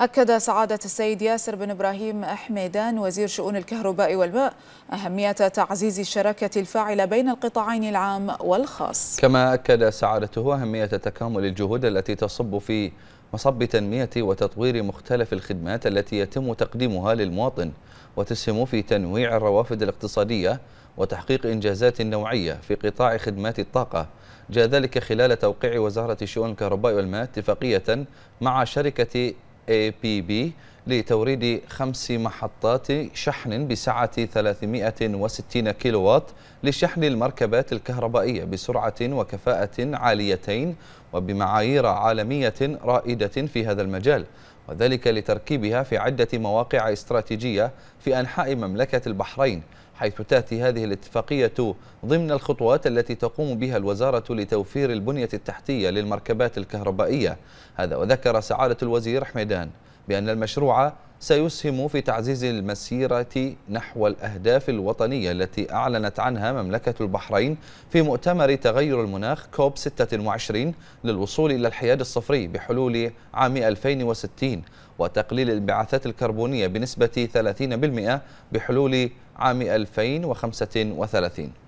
أكد سعادة السيد ياسر بن إبراهيم حميدان وزير شؤون الكهرباء والماء أهمية تعزيز الشراكة الفاعلة بين القطاعين العام والخاص كما أكد سعادته أهمية تكامل الجهود التي تصب في مصب تنمية وتطوير مختلف الخدمات التي يتم تقديمها للمواطن وتسهم في تنويع الروافد الاقتصادية وتحقيق إنجازات نوعية في قطاع خدمات الطاقة جاء ذلك خلال توقيع وزارة شؤون الكهرباء والماء اتفاقية مع شركة APB لتوريد خمس محطات شحن بسعة 360 كيلووات لشحن المركبات الكهربائية بسرعة وكفاءة عاليتين وبمعايير عالمية رائدة في هذا المجال وذلك لتركيبها في عدة مواقع استراتيجية في أنحاء مملكة البحرين حيث تأتي هذه الاتفاقية ضمن الخطوات التي تقوم بها الوزارة لتوفير البنية التحتية للمركبات الكهربائية هذا وذكر سعادة الوزير حميدان بأن المشروع سيسهم في تعزيز المسيرة نحو الأهداف الوطنية التي أعلنت عنها مملكة البحرين في مؤتمر تغير المناخ كوب 26 للوصول إلى الحياد الصفري بحلول عام 2060 وتقليل الانبعاثات الكربونية بنسبة 30% بحلول عام 2035